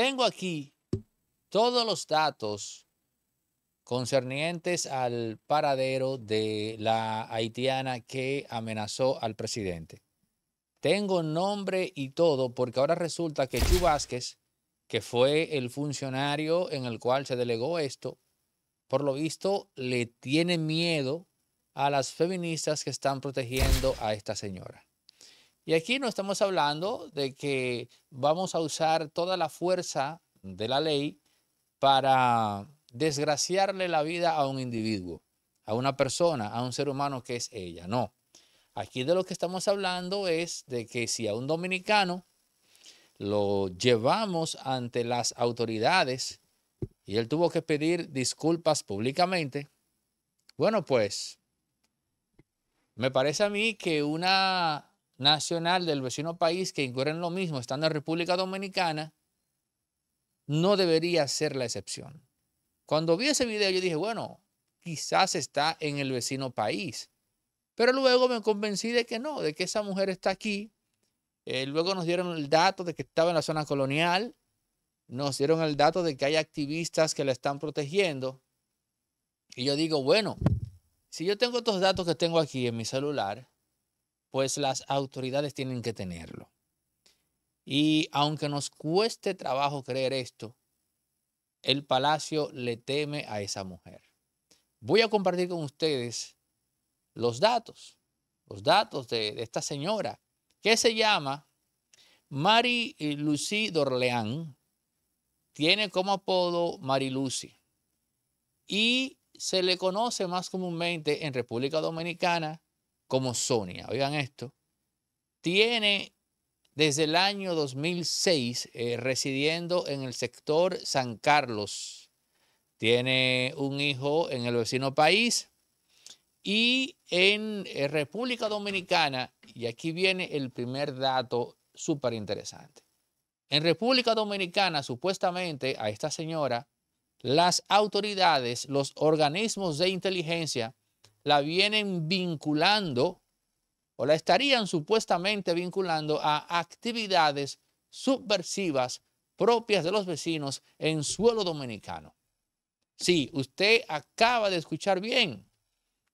tengo aquí todos los datos concernientes al paradero de la haitiana que amenazó al presidente. Tengo nombre y todo porque ahora resulta que Chu Vázquez, que fue el funcionario en el cual se delegó esto, por lo visto le tiene miedo a las feministas que están protegiendo a esta señora. Y aquí no estamos hablando de que vamos a usar toda la fuerza de la ley para desgraciarle la vida a un individuo, a una persona, a un ser humano que es ella. No. Aquí de lo que estamos hablando es de que si a un dominicano lo llevamos ante las autoridades y él tuvo que pedir disculpas públicamente, bueno, pues me parece a mí que una nacional del vecino país que incurre en lo mismo, estando en República Dominicana, no debería ser la excepción. Cuando vi ese video, yo dije, bueno, quizás está en el vecino país. Pero luego me convencí de que no, de que esa mujer está aquí. Eh, luego nos dieron el dato de que estaba en la zona colonial. Nos dieron el dato de que hay activistas que la están protegiendo. Y yo digo, bueno, si yo tengo estos datos que tengo aquí en mi celular, pues las autoridades tienen que tenerlo. Y aunque nos cueste trabajo creer esto, el palacio le teme a esa mujer. Voy a compartir con ustedes los datos, los datos de, esta señora, que se llama Mary eh, Lucy Dorleán, tiene como apodo Mary Lucy y se le conoce más comúnmente en República Dominicana como Sonia, oigan esto, tiene desde el año 2006 eh, residiendo en el sector San Carlos. Tiene un hijo en el vecino país y en eh, República Dominicana, y aquí viene el primer dato súper interesante. En República Dominicana, supuestamente, a esta señora, las autoridades, los organismos de inteligencia, la vienen vinculando o la estarían supuestamente vinculando a actividades subversivas propias de los vecinos en suelo dominicano. Sí, usted acaba de escuchar bien.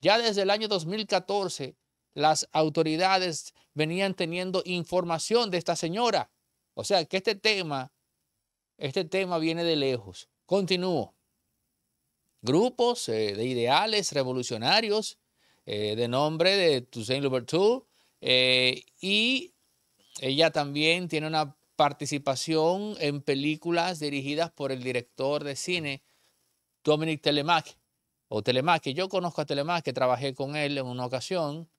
Ya desde el año 2014 las autoridades venían teniendo información de esta señora. O sea que este tema, este tema viene de lejos. Continúo grupos eh, de ideales revolucionarios eh, de nombre de Toussaint Louverture eh, y ella también tiene una participación en películas dirigidas por el director de cine Dominic Telemach o que Yo conozco a que trabajé con él en una ocasión,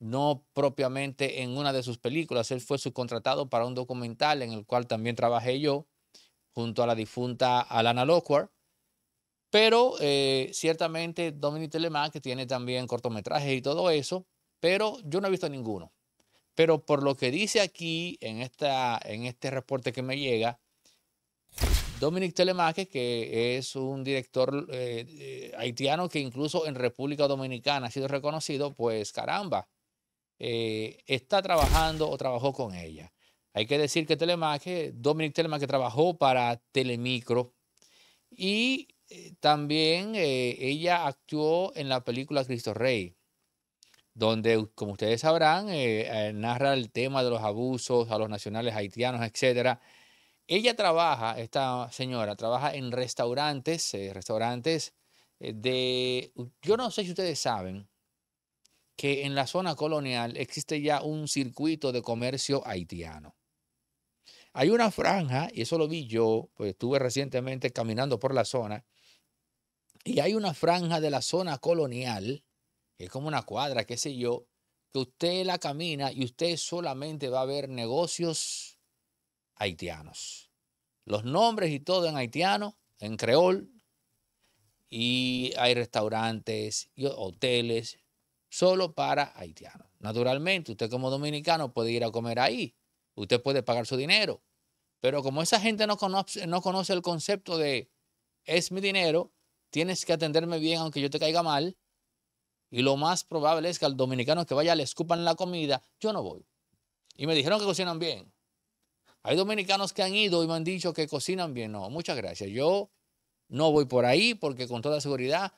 no propiamente en una de sus películas. Él fue subcontratado para un documental en el cual también trabajé yo junto a la difunta Alana Lockhart. Pero eh, ciertamente Dominic Telemán, tiene también cortometrajes y todo eso, pero yo no he visto ninguno. Pero por lo que dice aquí en, esta, en este reporte que me llega, Dominic Telemaque, que es un director eh, eh, haitiano que incluso en República Dominicana ha sido reconocido, pues caramba, está trabajando o trabajó con ella. Hay que decir que Telemaque, Dominic Telemaque trabajó para Telemicro y eh, también eh, ella actuó en la película Cristo Rey, donde, como ustedes sabrán, eh, narra el tema de los abusos a los nacionales haitianos, etc. Ella trabaja, esta señora, trabaja en restaurantes, restaurantes de, yo no sé si ustedes saben, que en la zona colonial existe ya un circuito de comercio haitiano. Hay una franja, y eso lo vi yo, pues estuve recientemente caminando por la zona, y hay una franja de la zona colonial, que es como una cuadra, qué sé yo, que usted la camina y usted solamente va a ver negocios haitianos. Los nombres y todo en haitiano, en creol, y hay restaurantes y hoteles solo para haitianos. Naturalmente, usted como dominicano puede ir a comer ahí, usted puede pagar su dinero, pero como esa gente no conoce, no conoce el concepto de es mi dinero, tienes que atenderme bien aunque yo te caiga mal. Y lo más probable es que al dominicano que vaya le escupan la comida, yo no voy. Y me dijeron que cocinan bien. Hay dominicanos que han ido y me han dicho que cocinan bien. No, muchas gracias. Yo no voy por ahí porque con toda seguridad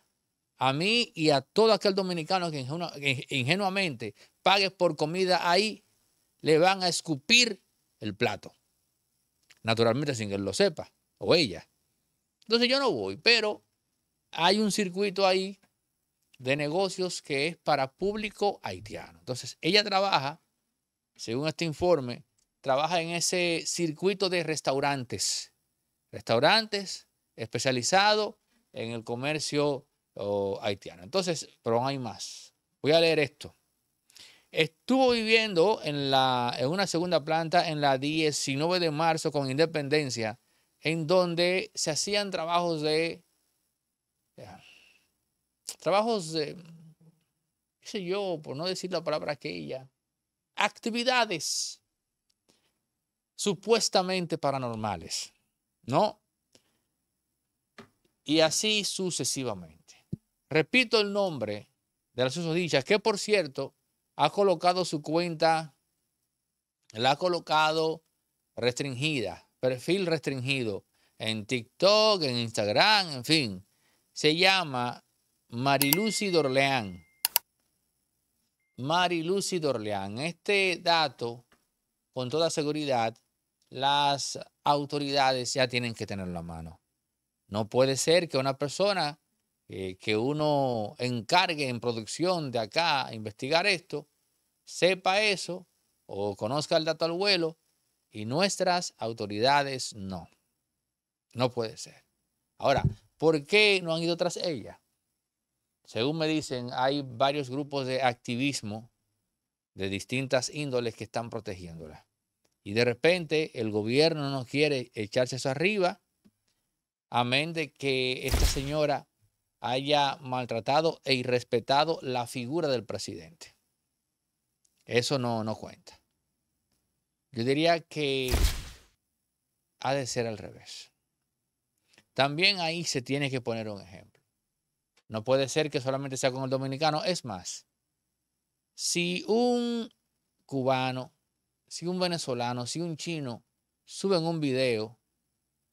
a mí y a todo aquel dominicano que, ingenuamente pague por comida ahí, le van a escupir el plato. Naturalmente sin que él lo sepa o ella. Entonces yo no voy, pero hay un circuito ahí de negocios que es para público haitiano. Entonces, ella trabaja, según este informe, trabaja en ese circuito de restaurantes, restaurantes especializados en el comercio haitiano. Entonces, pero hay más. Voy a leer esto. Estuvo viviendo en, la, en una segunda planta en la 19 de marzo con Independencia, en donde se hacían trabajos de trabajos, de, qué sé yo, por no decir la palabra aquella, actividades supuestamente paranormales, ¿no? Y así sucesivamente. Repito el nombre de las susodichas, que por cierto ha colocado su cuenta, la ha colocado restringida, perfil restringido en TikTok, en Instagram, en fin se llama Marilucy Dorleán. Marilucy Dorleán. Este dato, con toda seguridad, las autoridades ya tienen que tenerlo a mano. No puede ser que una persona eh, que uno encargue en producción de acá a investigar esto, sepa eso o conozca el dato al vuelo y nuestras autoridades no. No puede ser. Ahora, ¿Por qué no han ido tras ella? Según me dicen, hay varios grupos de activismo de distintas índoles que están protegiéndola. Y de repente el gobierno no quiere echarse eso arriba, amén de que esta señora haya maltratado e irrespetado la figura del presidente. Eso no, no cuenta. Yo diría que ha de ser al revés. También ahí se tiene que poner un ejemplo. No puede ser que solamente sea con el dominicano. Es más, si un cubano, si un venezolano, si un chino suben un video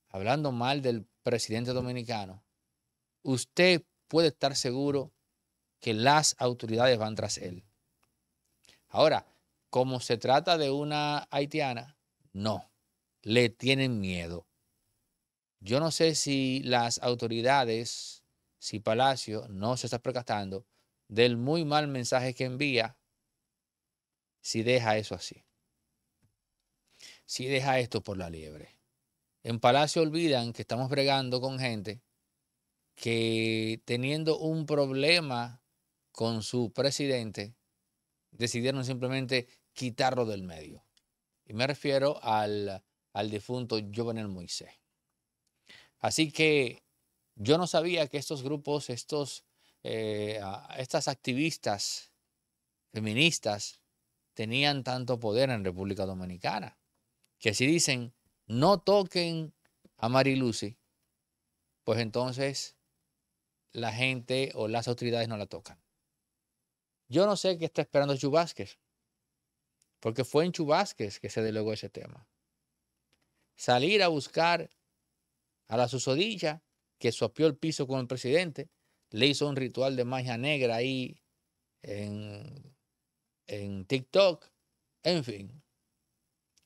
hablando mal del presidente dominicano, usted puede estar seguro que las autoridades van tras él. Ahora, como se trata de una haitiana, no, le tienen miedo. Yo no sé si las autoridades, si Palacio no se está percatando del muy mal mensaje que envía, si deja eso así, si deja esto por la liebre. En Palacio olvidan que estamos bregando con gente que teniendo un problema con su presidente, decidieron simplemente quitarlo del medio. Y me refiero al, al difunto Jovenel Moisés. Así que yo no sabía que estos grupos, estos, eh, estas activistas feministas tenían tanto poder en República Dominicana. Que si dicen, no toquen a Lucy, pues entonces la gente o las autoridades no la tocan. Yo no sé qué está esperando Chubásquez, porque fue en Chubásquez que se delegó ese tema. Salir a buscar a la susodilla, que sopió el piso con el presidente, le hizo un ritual de magia negra ahí en, en TikTok, en fin.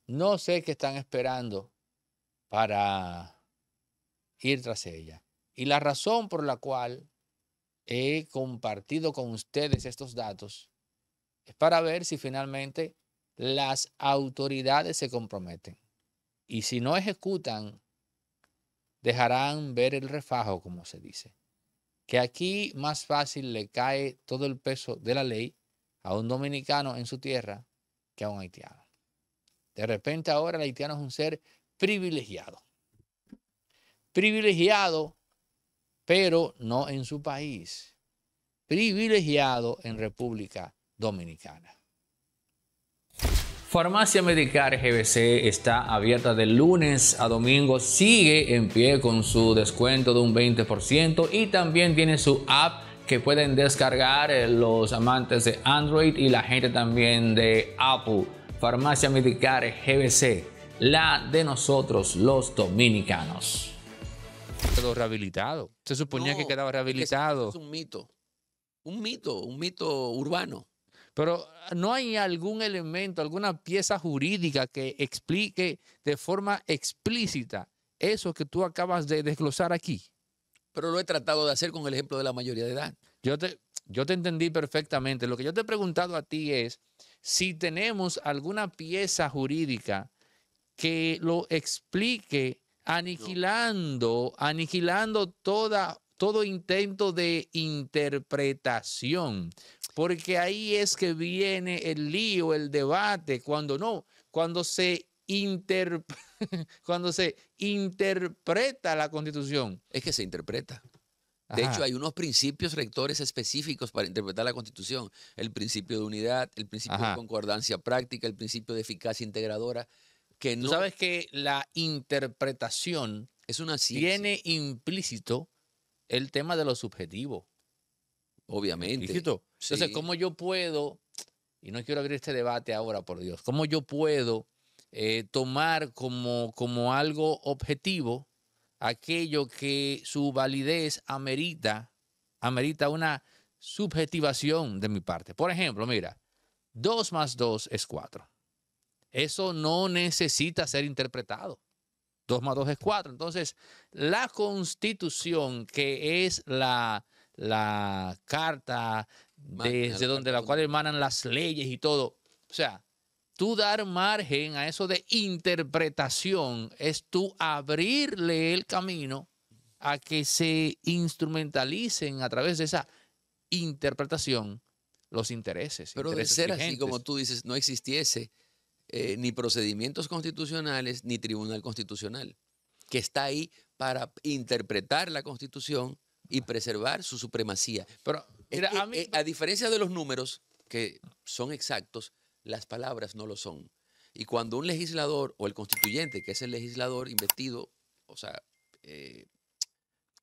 No sé qué están esperando para ir tras ella. Y la razón por la cual he compartido con ustedes estos datos es para ver si finalmente las autoridades se comprometen. Y si no ejecutan dejarán ver el refajo, como se dice. Que aquí más fácil le cae todo el peso de la ley a un dominicano en su tierra que a un haitiano. De repente ahora el haitiano es un ser privilegiado. Privilegiado, pero no en su país. Privilegiado en República Dominicana. Farmacia Medicar GBC está abierta de lunes a domingo, sigue en pie con su descuento de un 20% y también tiene su app que pueden descargar eh, los amantes de Android y la gente también de Apple. Farmacia Medicar GBC, la de nosotros los dominicanos. Quedó rehabilitado. Se suponía que quedaba rehabilitado. es un mito. Un mito, un mito urbano. Pero ah, no hay algún elemento, alguna pieza jurídica que explique de forma explícita eso que tú acabas de desglosar aquí. Pero lo he tratado de hacer con el ejemplo de la mayoría de edad. Yo te, yo te entendí perfectamente. Lo que yo te he preguntado a ti es si tenemos alguna pieza jurídica que lo explique aniquilando, aniquilando toda todo intento de interpretación, porque ahí es que viene el lío, el debate, cuando no, cuando se, inter... cuando se interpreta la constitución. Es que se interpreta. De hecho, hay unos principios rectores específicos para interpretar la Constitución. El principio de unidad, el principio de concordancia práctica, el principio de eficacia integradora. Que no... ¿Tú sabes que la interpretación es una ciencia. tiene implícito el tema de lo subjetivo. Obviamente. Entonces, ¿cómo yo puedo, y no quiero abrir este debate ahora, por Dios, cómo yo puedo eh, tomar como, como algo objetivo aquello que su validez amerita, amerita una subjetivación de mi parte? Por ejemplo, mira, 2 más 2 es 4. Eso no necesita ser interpretado. 2 más 2 es 4. Entonces, la constitución, que es la, carta desde donde la cual emanan las leyes y todo, o sea, tú dar margen a eso de interpretación es tú abrirle el camino a que se instrumentalicen a través de esa interpretación los intereses. Pero de ser así, como tú dices, no existiese eh, ni procedimientos constitucionales ni tribunal constitucional, que está ahí para interpretar la constitución y preservar su supremacía. Pero eh, eh, a, diferencia de los números, que son exactos, las palabras no lo son. Y cuando un legislador o el constituyente, que es el legislador investido, o sea...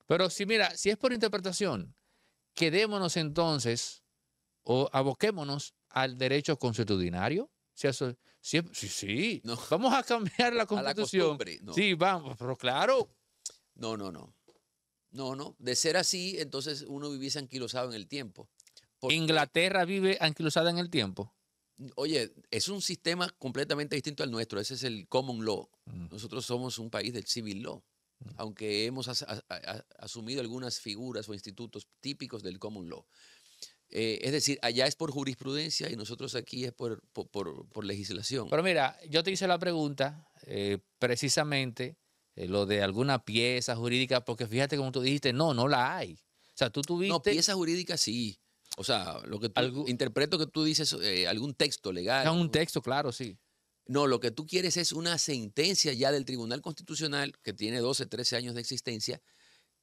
Pero si mira, si es por interpretación, quedémonos entonces o aboquémonos al derecho constitucional sí, sí, vamos a cambiar la constitución. la Sí, vamos, pero claro. No, no, no. No, no. De ser así, entonces uno viviese anquilosado en el tiempo. Inglaterra vive anquilosada en el tiempo. Oye, es un sistema completamente distinto al nuestro. Ese es el common law. Mm. Nosotros somos un país del civil law. Mm. Aunque hemos asumido algunas figuras o institutos típicos del common law. Eh, es decir, allá es por jurisprudencia y nosotros aquí es por, por, legislación. Pero mira, yo te hice la pregunta eh, precisamente eh, lo de alguna pieza jurídica, porque fíjate como tú dijiste, no, no la hay. O sea, tú tuviste... No, pieza jurídica sí. O sea, lo que tú, interpreto que tú dices, algún texto legal. Es un texto, claro, sí. No, lo que tú quieres es una sentencia ya del Tribunal Constitucional, que tiene 12, 13 años de existencia,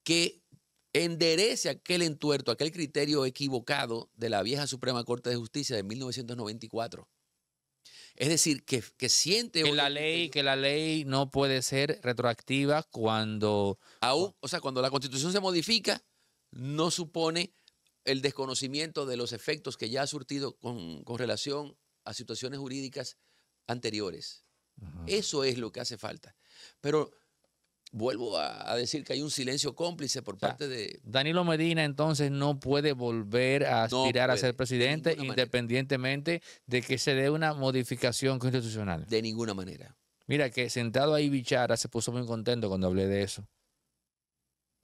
que enderece aquel entuerto, aquel criterio equivocado de la vieja Suprema Corte de Justicia de 1994. Es decir, que, siente... Que la, ley, que la ley no puede ser retroactiva cuando... Aún, o sea, cuando la Constitución se modifica, no supone el desconocimiento de los efectos que ya ha surtido con, relación a situaciones jurídicas anteriores. Eso es lo que hace falta. Pero vuelvo a, decir que hay un silencio cómplice por parte de... Danilo Medina entonces no puede volver a aspirar a ser presidente independientemente de que se dé una modificación constitucional. De ninguna manera. Mira que sentado ahí Bichara se puso muy contento cuando hablé de eso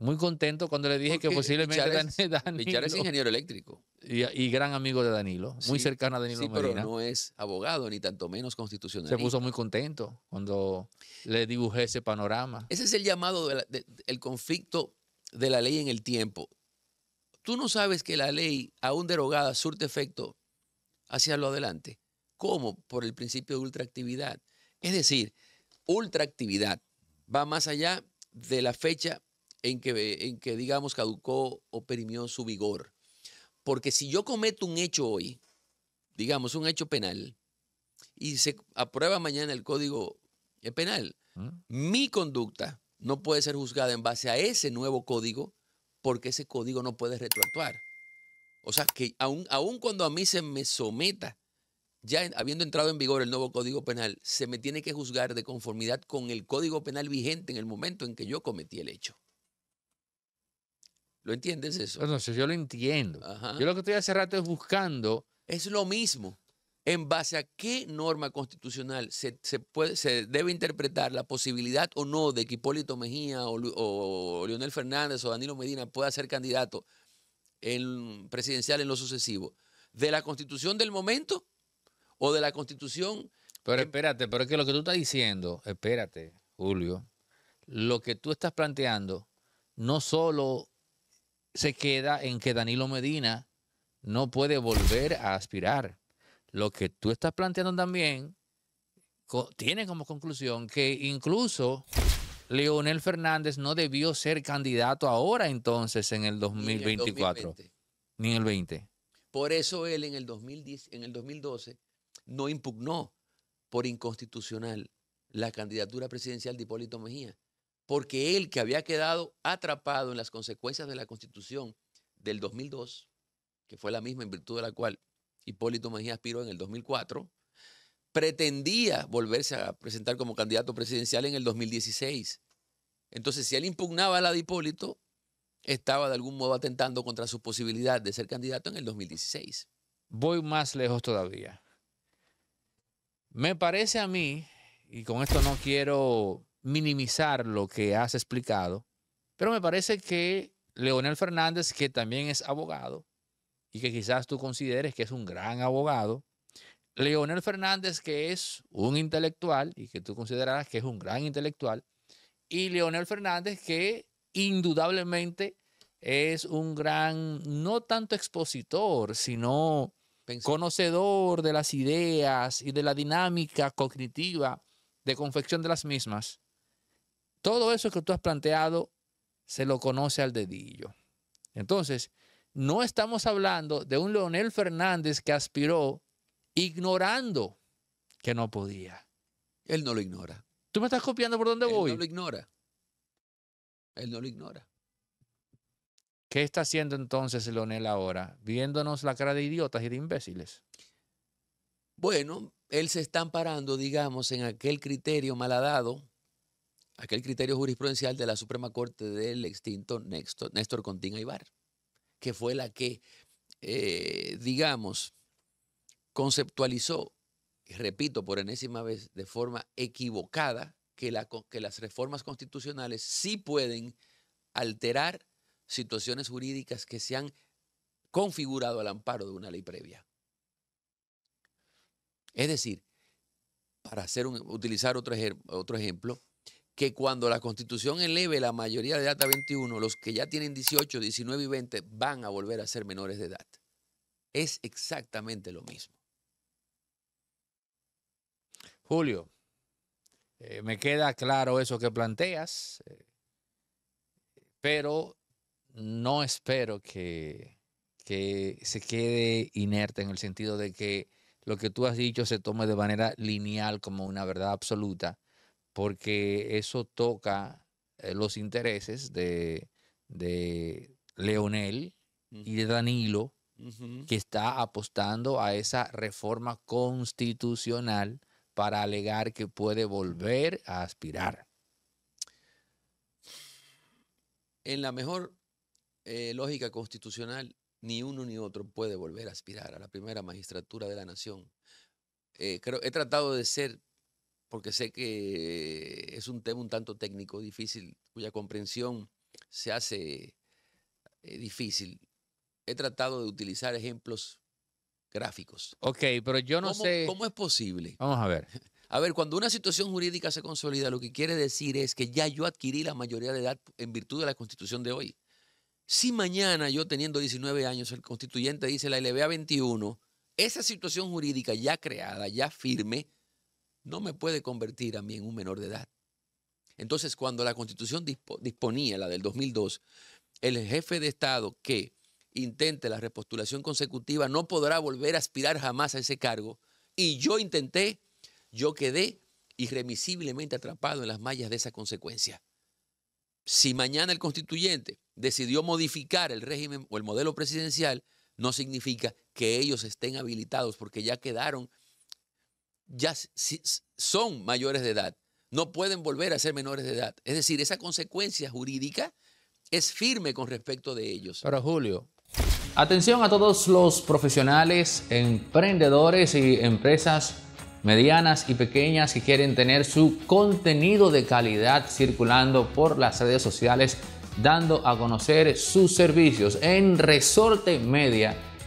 muy contento cuando le dije que posiblemente es, Danilo. es ingeniero eléctrico. Y, gran amigo de Danilo, muy cercano a Danilo sí, pero no es abogado ni tanto menos constitucional. Se puso muy contento cuando le dibujé ese panorama. Ese es el llamado del conflicto de la ley en el tiempo. Tú no sabes que la ley, aún derogada, surte efecto hacia lo adelante. ¿Cómo? Por el principio de ultraactividad. Es decir, ultraactividad va más allá de la fecha en que, en que digamos caducó o perimió su vigor. Porque si yo cometo un hecho hoy, digamos un hecho penal, y se aprueba mañana el código eh, penal, ¿Mm? mi conducta no puede ser juzgada en base a ese nuevo código porque ese código no puede retroactuar. O sea, que aun, aun cuando a mí se me someta, ya habiendo entrado en vigor el nuevo código penal, se me tiene que juzgar de conformidad con el código penal vigente en el momento en que yo cometí el hecho. ¿Lo entiendes eso? No, yo, yo lo entiendo. Yo lo que estoy hace rato es buscando. Es lo mismo. ¿En base a qué norma constitucional se, puede, se debe interpretar la posibilidad o no de que Hipólito Mejía o, Leonel Fernández o Danilo Medina pueda ser candidato en, presidencial en lo sucesivo? ¿De la constitución del momento o de la constitución? Pero espérate, pero es que lo que tú estás diciendo, espérate, Julio, lo que tú estás planteando no solo se queda en que Danilo Medina no puede volver a aspirar. Lo que tú estás planteando también tiene como conclusión que incluso Leonel Fernández no debió ser candidato ahora entonces en el 2024, ni en el 20. Por eso él en el, 2010, en el 2012 no impugnó por inconstitucional la candidatura presidencial de Hipólito Mejía porque él que había quedado atrapado en las consecuencias de la constitución del 2002, que fue la misma en virtud de la cual Hipólito Mejía aspiró en el 2004, pretendía volverse a presentar como candidato presidencial en el 2016. Entonces, si él impugnaba a la de Hipólito, estaba de algún modo atentando contra su posibilidad de ser candidato en el 2016. Voy más lejos todavía. Me parece a mí, y con esto no quiero minimizar lo que has explicado, pero me parece que Leonel Fernández, que también es abogado y que quizás tú consideres que es un gran abogado, Leonel Fernández, que es un intelectual y que tú consideras que es un gran intelectual, y Leonel Fernández, que indudablemente es un gran, no tanto expositor, sino conocedor de las ideas y de la dinámica cognitiva de confección de las mismas. Todo eso que tú has planteado se lo conoce al dedillo. Entonces, no estamos hablando de un Leonel Fernández que aspiró ignorando que no podía. Él no lo ignora. ¿Tú me estás copiando por dónde voy? Él no lo ignora. Él no lo ignora. ¿Qué está haciendo entonces Leonel ahora? Viéndonos la cara de idiotas y de imbéciles. Bueno, él se está amparando, digamos, en aquel criterio malhadado aquel criterio jurisprudencial de la Suprema Corte del extinto Néstor, Contín Aybar, que fue la que, eh, digamos, conceptualizó, repito por enésima vez, de forma equivocada, que, las reformas constitucionales sí pueden alterar situaciones jurídicas que se han configurado al amparo de una ley previa. Es decir, para hacer utilizar otro ejemplo, que cuando la constitución eleve la mayoría de edad a 21, los que ya tienen 18, 19 y 20 van a volver a ser menores de edad. Es exactamente lo mismo. Julio, eh, me queda claro eso que planteas, eh, pero no espero que, que se quede inerte en el sentido de que lo que tú has dicho se tome de manera lineal como una verdad absoluta porque eso toca eh, los intereses de, Leonel y de Danilo, que está apostando a esa reforma constitucional para alegar que puede volver a aspirar. En la mejor eh, lógica constitucional, ni uno ni otro puede volver a aspirar a la primera magistratura de la nación. Eh, creo, he tratado de ser porque sé que es un tema un tanto técnico, difícil, cuya comprensión se hace eh, difícil. He tratado de utilizar ejemplos gráficos. Ok, pero yo no sé. ¿Cómo es posible? Vamos a ver. A ver, cuando una situación jurídica se consolida, lo que quiere decir es que ya yo adquirí la mayoría de edad en virtud de la constitución de hoy. Si mañana yo teniendo 19 años, el constituyente dice la LBA 21, esa situación jurídica ya creada, ya firme, no me puede convertir a mí en un menor de edad. Entonces, cuando la constitución disponía, la del 2002, el jefe de Estado que intente la repostulación consecutiva no podrá volver a aspirar jamás a ese cargo. Y yo intenté, yo quedé irremisiblemente atrapado en las mallas de esa consecuencia. Si mañana el constituyente decidió modificar el régimen o el modelo presidencial, no significa que ellos estén habilitados porque ya quedaron ya son mayores de edad, no pueden volver a ser menores de edad. Es decir, esa consecuencia jurídica es firme con respecto de ellos. Pero Julio, atención a todos los profesionales, emprendedores y empresas medianas y pequeñas que quieren tener su contenido de calidad circulando por las redes sociales, dando a conocer sus servicios en Resorte Media